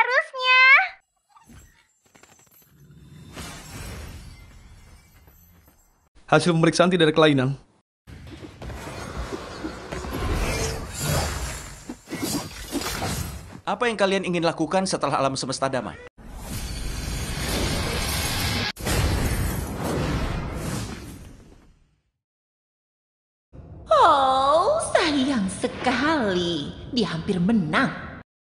harusnya Hasil pemeriksaan tidak ada kelainan. Apa yang kalian ingin lakukan setelah alam semesta damai? Oh, sayang sekali. Dia hampir menang.